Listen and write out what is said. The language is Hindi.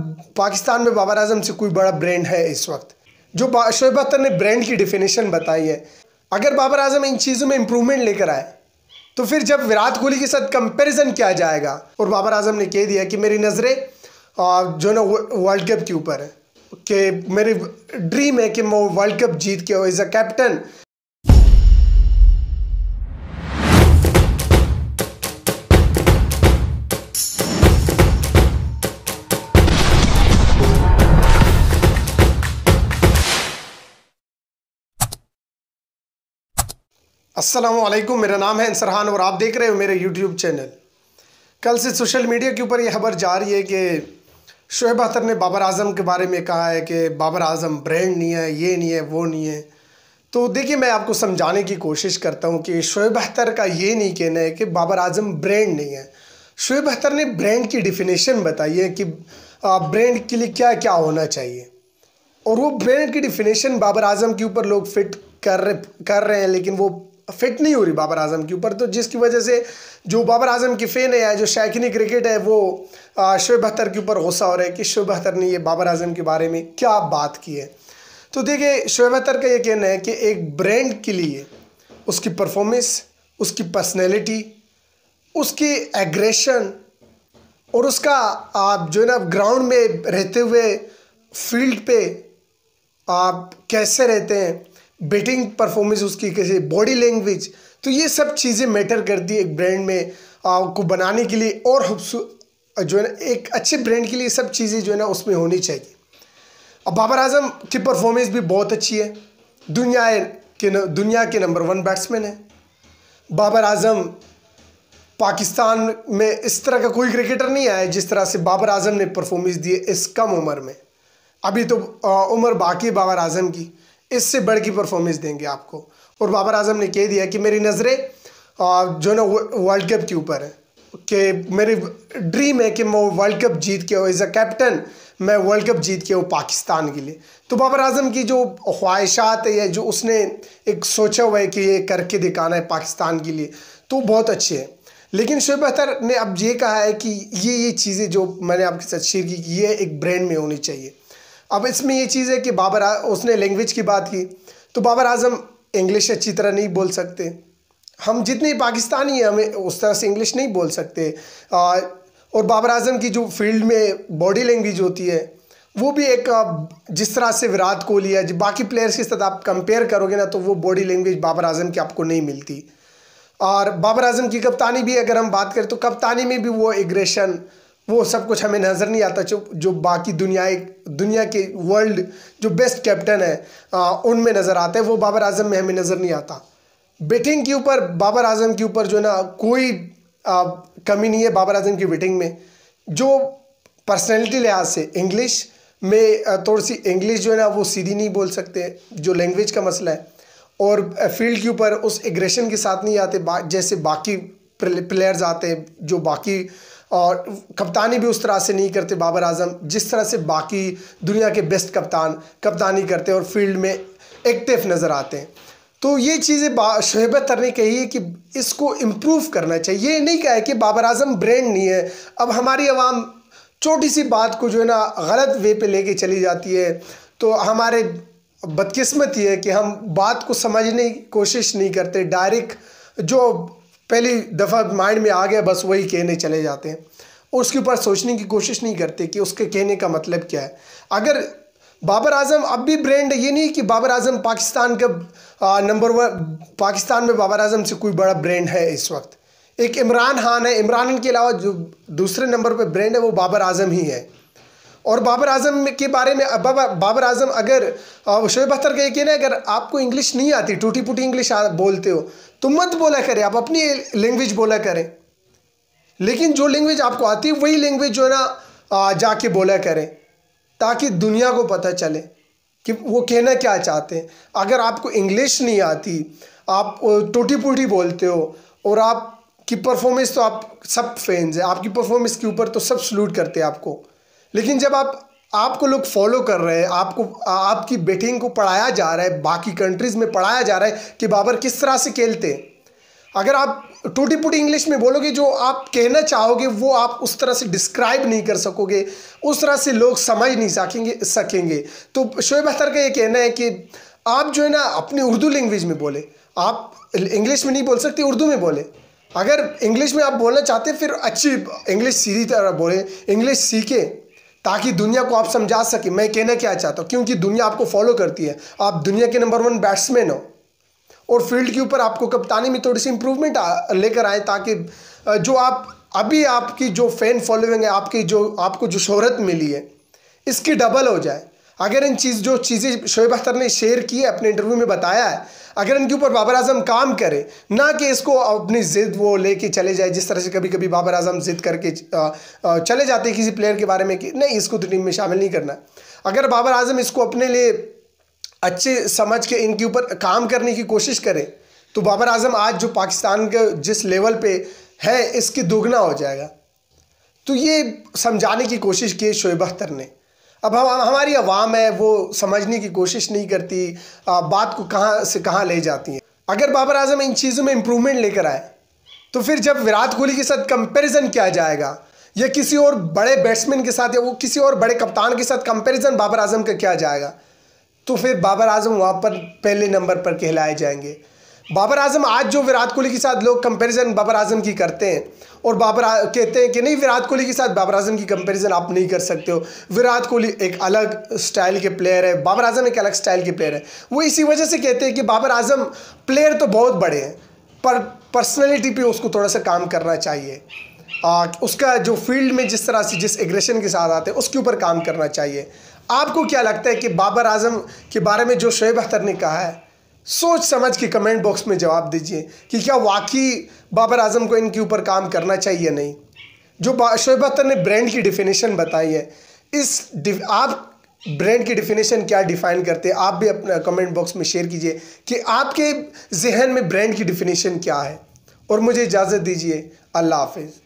पाकिस्तान में बाबर आजम से कोई बड़ा ब्रांड है इस वक्त जो शोएब अख्तर ने ब्रांड की डिफिनेशन बताई है अगर बाबर आजम इन चीज़ों में इंप्रूवमेंट लेकर आए तो फिर जब विराट कोहली के साथ कंपैरिजन किया जाएगा और बाबर आजम ने कह दिया कि मेरी नज़रें जो ना वर्ल्ड कप के ऊपर है कि मेरी ड्रीम है कि मैं वर्ल्ड कप जीत के एज अ कैप्टन असलम मेरा नाम है इंसरहान और आप देख रहे हो मेरे यूट्यूब चैनल कल से सोशल मीडिया के ऊपर ये खबर जा रही है कि शुएब अख्तर ने बाबर आजम के बारे में कहा है कि बाबर आजम ब्रांड नहीं है ये नहीं है वो नहीं है तो देखिए मैं आपको समझाने की कोशिश करता हूँ कि शुएब अख्तर का ये नहीं कहना है कि बाबर आजम ब्रांड नहीं है शुएब अख्तर ने ब्रांड की डिफिनेशन बताई है कि ब्रांड के लिए क्या क्या होना चाहिए और वो ब्रांड की डिफिनेशन बाबर आजम के ऊपर लोग फिट कर रहे कर रहे हैं लेकिन वो फिट नहीं हो रही बाबर आजम के ऊपर तो जिसकी वजह से जो बाबर आजम की फ़ैन है या जो शैकिनी क्रिकेट है वो शुब अख्तर के ऊपर गुस्सा हो रहा है कि शुब अख्तर ने ये बाबर आजम के बारे में क्या बात की है तो देखिए शुब अख्तर का ये कहना है कि एक ब्रांड के लिए उसकी परफॉर्मेंस उसकी पर्सनैलिटी उसकी एग्रेशन और उसका आप जो है ना ग्राउंड में रहते हुए फील्ड पे आप कैसे रहते हैं बेटिंग परफॉर्मेंस उसकी कैसे बॉडी लैंग्वेज तो ये सब चीज़ें मैटर करती है एक ब्रांड में को बनाने के लिए और जो है ना एक अच्छे ब्रांड के लिए सब चीज़ें जो है ना उसमें होनी चाहिए अब बाबर आजम की परफॉर्मेंस भी बहुत अच्छी है दुनिया के न, दुनिया के नंबर वन बैट्समैन है बाबर आजम पाकिस्तान में इस तरह का कोई क्रिकेटर नहीं आया जिस तरह से बाबर आजम ने परफॉर्मेंस दिए इस कम उम्र में अभी तो उम्र बाकी बाबर आजम की इससे बढ़ की परफॉर्मेंस देंगे आपको और बाबर आजम ने कह दिया कि मेरी नज़रें जो है ना वर्ल्ड कप के ऊपर है कि मेरी ड्रीम है कि मैं वर्ल्ड कप जीत के एज अ कैप्टन मैं वर्ल्ड कप जीत के वो पाकिस्तान के लिए तो बाबर आजम की जो ख्वाहिशात है जो उसने एक सोचा हुआ है कि ये करके दिखाना है पाकिस्तान के लिए तो बहुत अच्छे हैं लेकिन शुब अख्तर ने अब ये कहा है कि ये ये चीज़ें जो मैंने आपके साथ शेयर की ये एक ब्रांड में होनी चाहिए अब इसमें ये चीज़ है कि बाबर उसने लैंग्वेज की बात की तो बाबर आजम इंग्लिश अच्छी तरह नहीं बोल सकते हम जितने पाकिस्तानी हैं हमें उस तरह से इंग्लिश नहीं बोल सकते आ, और बाबर आजम की जो फील्ड में बॉडी लैंग्वेज होती है वो भी एक जिस तरह से विराट कोहली है बाकी प्लेयर्स के साथ आप कंपेयर करोगे ना तो वो बॉडी लैंग्वेज बाबर आजम की आपको नहीं मिलती और बाबर आजम की कप्तानी भी अगर हम बात करें तो कप्तानी में भी वो एग्रेशन वो सब कुछ हमें नज़र नहीं आता जो जो बाकी दुनिया दुनिया के वर्ल्ड जो बेस्ट कैप्टन है उनमें नज़र आता है वो बाबर आजम में हमें नज़र नहीं आता बैटिंग के ऊपर बाबर आजम के ऊपर जो ना कोई आ, कमी नहीं है बाबर आजम की बैटिंग में जो पर्सनैलिटी लिहाज से इंग्लिश में थोड़ी सी इंग्लिश जो है ना वो सीधी नहीं बोल सकते जो लैंग्वेज का मसला है और फील्ड के ऊपर उस एग्रेशन के साथ नहीं आते बा, जैसे बाकी प्लेयर्स आते हैं जो बाकी और कप्तानी भी उस तरह से नहीं करते बाबर आजम जिस तरह से बाकी दुनिया के बेस्ट कप्तान कप्तानी करते हैं और फील्ड में एक्टिव नज़र आते हैं तो ये चीज़ें शुएब अतर ने कही है कि इसको इम्प्रूव करना चाहिए ये नहीं कहा है कि बाबर आजम ब्रांड नहीं है अब हमारी आवाम छोटी सी बात को जो है ना गलत वे पे लेके चली जाती है तो हमारे बदकिस्मत ये है कि हम बात को समझने की कोशिश नहीं करते डायरेक्ट जो पहली दफ़ा माइंड में आ गया बस वही कहने चले जाते हैं और उसके ऊपर सोचने की कोशिश नहीं करते कि उसके कहने का मतलब क्या है अगर बाबर आजम अब भी ब्रांड ये नहीं कि बाबर आजम पाकिस्तान का नंबर वन पाकिस्तान में बाबर आजम से कोई बड़ा ब्रांड है इस वक्त एक इमरान खान है इमरान के अलावा जो दूसरे नंबर पर ब्रांड है वो बाबर आजम ही है और बाबर आजम के बारे में बाबर अजम अगर शोएब अख्तर का यकीन है अगर आपको इंग्लिश नहीं आती टूटी फूटी इंग्लिश बोलते हो तो मत बोला करें आप अपनी लैंग्वेज बोला करें लेकिन जो लैंग्वेज आपको आती है वही लैंग्वेज जो है ना जाके बोला करें ताकि दुनिया को पता चले कि वो कहना क्या चाहते हैं अगर आपको इंग्लिश नहीं आती आप टूटी फूटी बोलते हो और आपकी परफॉर्मेंस तो आप सब फैंस है आपकी परफॉर्मेंस के ऊपर तो सब सल्यूट करते हैं आपको लेकिन जब आप आपको लोग फॉलो कर रहे हैं आपको आपकी बेटिंग को पढ़ाया जा रहा है बाकी कंट्रीज़ में पढ़ाया जा रहा है कि बाबर किस तरह से खेलते हैं अगर आप टूटी पुटी इंग्लिश में बोलोगे जो आप कहना चाहोगे वो आप उस तरह से डिस्क्राइब नहीं कर सकोगे उस तरह से लोग समझ नहीं सकेंगे सकेंगे तो शोएब अख्तर का ये कहना है कि आप जो है ना अपनी उर्दू लैंग्वेज में बोले आप इंग्लिश में नहीं बोल सकते उर्दू में बोले अगर इंग्लिश में आप बोलना चाहते फिर अच्छी इंग्लिश सीधी तरह बोले इंग्लिश सीखें ताकि दुनिया को आप समझा सके मैं कहना क्या चाहता हूँ क्योंकि दुनिया आपको फॉलो करती है आप दुनिया के नंबर वन बैट्समैन हो और फील्ड के ऊपर आपको कप्तानी में थोड़ी सी इम्प्रूवमेंट लेकर आए ताकि जो आप अभी आपकी जो फैन फॉलोइंग है आपकी जो आपको जो शोहरत मिली है इसकी डबल हो जाए अगर इन चीज़ जो चीज़ें शोएब अख्तर ने शेयर की है अपने इंटरव्यू में बताया है अगर इनके ऊपर बाबर आजम काम करे ना कि इसको अपनी ज़िद वो लेके चले जाए जिस तरह से कभी कभी बाबर आजम ज़िद करके चले जाते किसी प्लेयर के बारे में कि नहीं इसको तो टीम में शामिल नहीं करना अगर बाबर आजम इसको अपने लिए अच्छे समझ के इनके ऊपर काम करने की कोशिश करें तो बाबर आजम आज जो पाकिस्तान के जिस लेवल पे है इसकी दोगुना हो जाएगा तो ये समझाने की कोशिश की शोएब अख्तर ने अब हम हमारी आवाम है वो समझने की कोशिश नहीं करती आ, बात को कहाँ से कहाँ ले जाती है अगर बाबर आजम इन चीज़ों में इम्प्रूवमेंट लेकर आए तो फिर जब विराट कोहली के साथ कंपैरिजन किया जाएगा या किसी और बड़े बैट्समैन के साथ या वो किसी और बड़े कप्तान के साथ कंपैरिजन बाबर आजम का किया जाएगा तो फिर बाबर आजम वहाँ पर पहले नंबर पर कहलाए जाएंगे बाबर आजम आज जो विराट कोहली के साथ लोग कंपैरिजन बाबर आजम की करते हैं और बाबर कहते हैं कि नहीं विराट कोहली के साथ बाबर आजम की कंपैरिजन आप नहीं कर सकते हो विराट कोहली एक अलग स्टाइल के प्लेयर है बाबर आजम एक अलग स्टाइल के प्लेयर है वो इसी वजह से कहते हैं कि बाबर आजम प्लेयर तो बहुत बड़े हैं पर पर्सनैलिटी पर उसको थोड़ा सा काम करना चाहिए आ, उसका जो फील्ड में जिस तरह से जिस एग्रेशन के साथ आते हैं उसके ऊपर काम करना चाहिए आपको क्या लगता है कि बाबर आजम के बारे में जो शुएब अख्तर ने कहा है सोच समझ के कमेंट बॉक्स में जवाब दीजिए कि क्या वाकई बाबर आजम को इनके ऊपर काम करना चाहिए नहीं जो शोएब अख्तर ने ब्रांड की डिफिनेशन बताई है इस आप ब्रांड की डिफिनेशन क्या डिफाइन करते हैं आप भी अपना कमेंट बॉक्स में शेयर कीजिए कि आपके जहन में ब्रांड की डिफिनेशन क्या है और मुझे इजाज़त दीजिए अल्लाह हाफिज़